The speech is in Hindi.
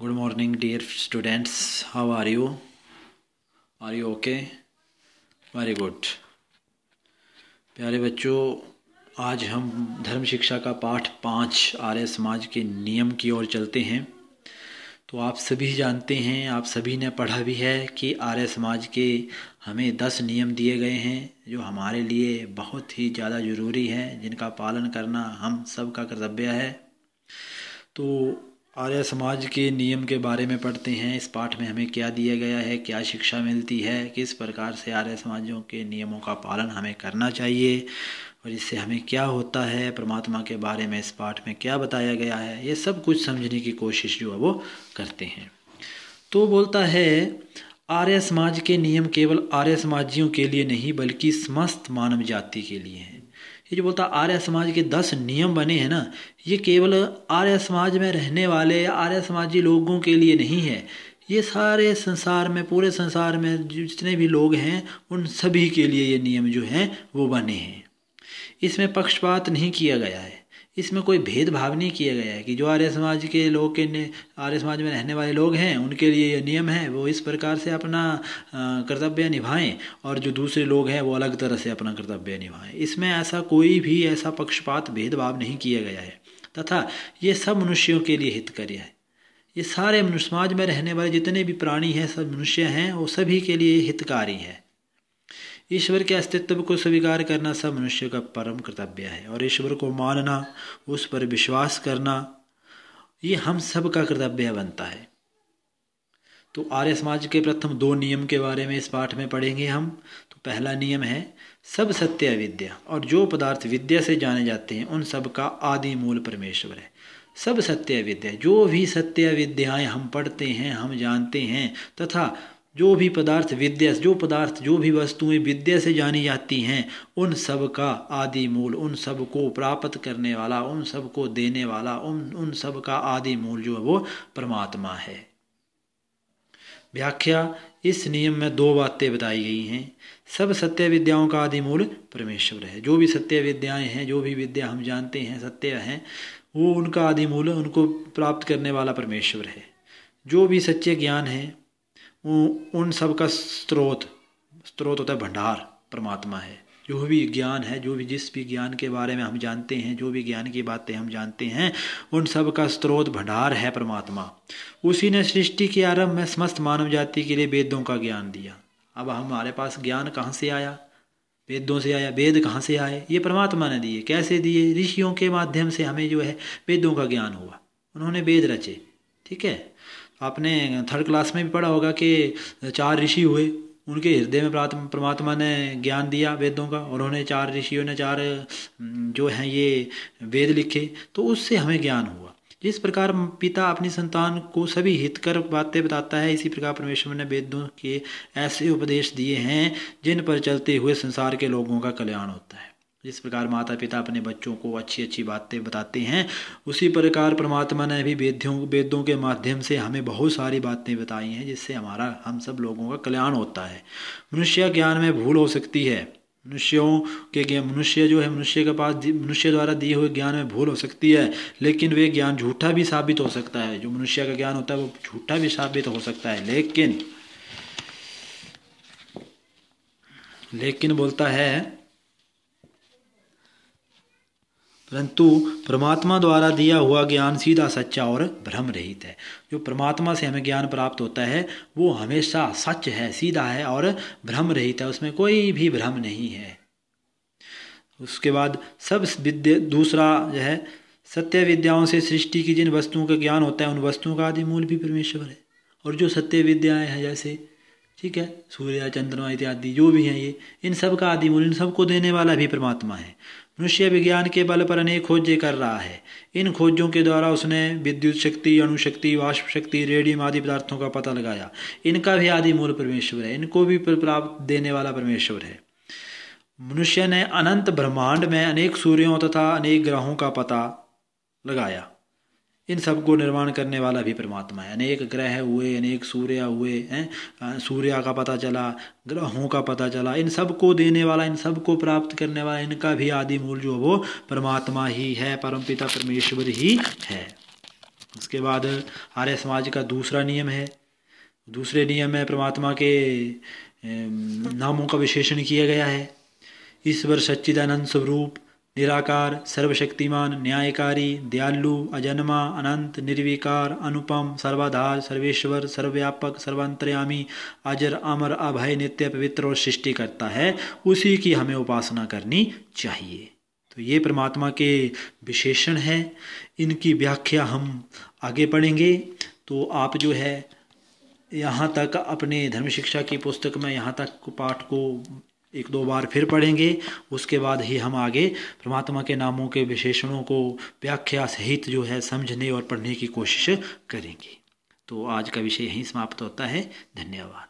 good morning dear students how are you are you okay very good प्यारे बच्चों आज हम धर्म शिक्षा का पाठ पाँच आर्य समाज के नियम की ओर चलते हैं तो आप सभी जानते हैं आप सभी ने पढ़ा भी है कि आर्य समाज के हमें दस नियम दिए गए हैं जो हमारे लिए बहुत ही ज़्यादा ज़रूरी हैं जिनका पालन करना हम सब का कर्तव्य है तो आर्य समाज के नियम के बारे में पढ़ते हैं इस पाठ में हमें क्या दिया गया है क्या शिक्षा मिलती है किस प्रकार से आर्य समाजों के नियमों का पालन हमें करना चाहिए और इससे हमें क्या होता है परमात्मा के बारे में इस पाठ में क्या बताया गया है ये सब कुछ समझने की कोशिश जो है वो करते हैं तो बोलता है आर्य समाज के नियम केवल आर्य समाजियों के लिए नहीं बल्कि समस्त मानव जाति के लिए हैं ये जो बोलता आर्य समाज के दस नियम बने हैं ना ये केवल आर्य समाज में रहने वाले आर्य समाजी लोगों के लिए नहीं है ये सारे संसार में पूरे संसार में जितने भी लोग हैं उन सभी के लिए ये नियम जो हैं वो बने हैं इसमें पक्षपात नहीं किया गया है इसमें कोई भेदभाव नहीं किया गया है कि जो आर्य समाज के लोग के आर्य समाज में रहने वाले लोग हैं उनके लिए ये नियम है वो इस प्रकार से अपना कर्तव्य निभाएं और जो दूसरे लोग हैं वो अलग तरह से अपना कर्तव्य निभाएं इसमें ऐसा कोई भी ऐसा पक्षपात भेदभाव नहीं किया गया है तथा ये सब मनुष्यों के लिए हितकर्य है ये सारे समाज में रहने वाले जितने भी प्राणी हैं सब मनुष्य हैं वो सभी के लिए हितकारी है ईश्वर के अस्तित्व को स्वीकार करना सब मनुष्य का परम कर्तव्य है और ईश्वर को मानना उस पर विश्वास करना ये हम सब का कर्तव्य बनता है तो आर्य समाज के प्रथम दो नियम के बारे में इस पाठ में पढ़ेंगे हम तो पहला नियम है सब सत्य विद्या और जो पदार्थ विद्या से जाने जाते हैं उन सब का आदि मूल परमेश्वर है सब सत्य विद्या जो भी सत्य विद्याएं हम पढ़ते हैं हम जानते हैं तथा जो भी पदार्थ विद्या जो पदार्थ जो भी वस्तुएं विद्या से जानी जाती हैं उन सब का आदि मूल उन सब को प्राप्त करने वाला उन सब को देने वाला उन उन सब का आदि मूल जो है वो परमात्मा है व्याख्या इस नियम में दो बातें बताई गई हैं सब सत्य विद्याओं का आदि मूल परमेश्वर है जो भी सत्य विद्याएं हैं जो भी विद्या हम जानते हैं सत्य हैं वो उनका आदि मूल उनको प्राप्त करने वाला परमेश्वर है जो भी सच्चे ज्ञान है उन सब का स्रोत स्रोत होता है भंडार परमात्मा है जो भी ज्ञान है जो भी जिस भी ज्ञान के बारे में हम जानते हैं जो भी ज्ञान की बातें हम जानते हैं उन सब का स्रोत भंडार है परमात्मा उसी ने सृष्टि के आरंभ में समस्त मानव जाति के लिए वेदों का ज्ञान दिया अब हमारे पास ज्ञान कहाँ से आया वेदों से आया वेद कहाँ से आए ये परमात्मा ने दिए कैसे दिए ऋषियों के माध्यम से हमें जो है वेदों का ज्ञान हुआ उन्होंने वेद रचे ठीक है आपने थर्ड क्लास में भी पढ़ा होगा कि चार ऋषि हुए उनके हृदय में परमात्मा ने ज्ञान दिया वेदों का और उन्होंने चार ऋषियों ने चार जो हैं ये वेद लिखे तो उससे हमें ज्ञान हुआ जिस प्रकार पिता अपनी संतान को सभी हितकर बातें बताता है इसी प्रकार परमेश्वर ने वेदों के ऐसे उपदेश दिए हैं जिन पर चलते हुए संसार के लोगों का कल्याण होता है जिस प्रकार माता पिता अपने बच्चों को अच्छी अच्छी बातें बताते हैं उसी प्रकार परमात्मा ने भी वेद्यों वेदों के माध्यम से हमें बहुत सारी बातें बताई हैं जिससे हमारा हम सब लोगों का कल्याण होता है मनुष्य ज्ञान में भूल हो सकती है मनुष्यों के ज्ञान मनुष्य जो है मनुष्य के पास मनुष्य द्वारा दिए हुए ज्ञान में भूल हो सकती है लेकिन वे ज्ञान झूठा भी साबित हो सकता है जो मनुष्य का ज्ञान होता है वो झूठा भी साबित हो सकता है लेकिन लेकिन बोलता है परंतु परमात्मा द्वारा दिया हुआ ज्ञान सीधा सच्चा और भ्रम रहित है जो परमात्मा से हमें ज्ञान प्राप्त होता है वो हमेशा सच है सीधा है और भ्रम रहित है उसमें कोई भी भ्रम नहीं है उसके बाद सब विद्या दूसरा जो है सत्य विद्याओं से सृष्टि की जिन वस्तुओं का ज्ञान होता है उन वस्तुओं का आदि मूल भी परमेश्वर है और जो सत्य विद्याएं हैं जैसे ठीक है सूर्य चंद्रमा इत्यादि जो भी हैं ये इन सब का आदि मूल इन सबको देने वाला भी परमात्मा है मनुष्य विज्ञान के बल पर अनेक खोजें कर रहा है इन खोजों के द्वारा उसने विद्युत शक्ति अणुशक्ति वाष्प शक्ति रेडियम आदि पदार्थों का पता लगाया इनका भी आदि मूल परमेश्वर है इनको भी प्राप्त देने वाला परमेश्वर है मनुष्य ने अनंत ब्रह्मांड में अनेक सूर्यों तथा अनेक ग्रहों का पता लगाया इन सबको निर्माण करने वाला भी परमात्मा है अनेक ग्रह हुए अनेक सूर्य हुए हैं सूर्य का पता चला ग्रहों का पता चला इन सब को देने वाला इन सब को प्राप्त करने वाला इनका भी आदि मूल जो वो परमात्मा ही है परमपिता परमेश्वर ही है उसके बाद आर्य समाज का दूसरा नियम है दूसरे नियम में परमात्मा के नामों का विशेषण किया गया है ईश्वर सच्चिदानंद स्वरूप निराकार सर्वशक्तिमान न्यायकारी दयालु अजन्मा अनंत निर्विकार अनुपम सर्वाधार सर्वेश्वर सर्वव्यापक सर्वांतर्यामी अजर अमर अभय नित्य पवित्र और सृष्टि करता है उसी की हमें उपासना करनी चाहिए तो ये परमात्मा के विशेषण है इनकी व्याख्या हम आगे पढ़ेंगे तो आप जो है यहाँ तक अपने धर्म शिक्षा की पुस्तक में यहाँ तक पाठ को एक दो बार फिर पढ़ेंगे उसके बाद ही हम आगे परमात्मा के नामों के विशेषणों को व्याख्या सहित जो है समझने और पढ़ने की कोशिश करेंगे तो आज का विषय यहीं समाप्त होता है धन्यवाद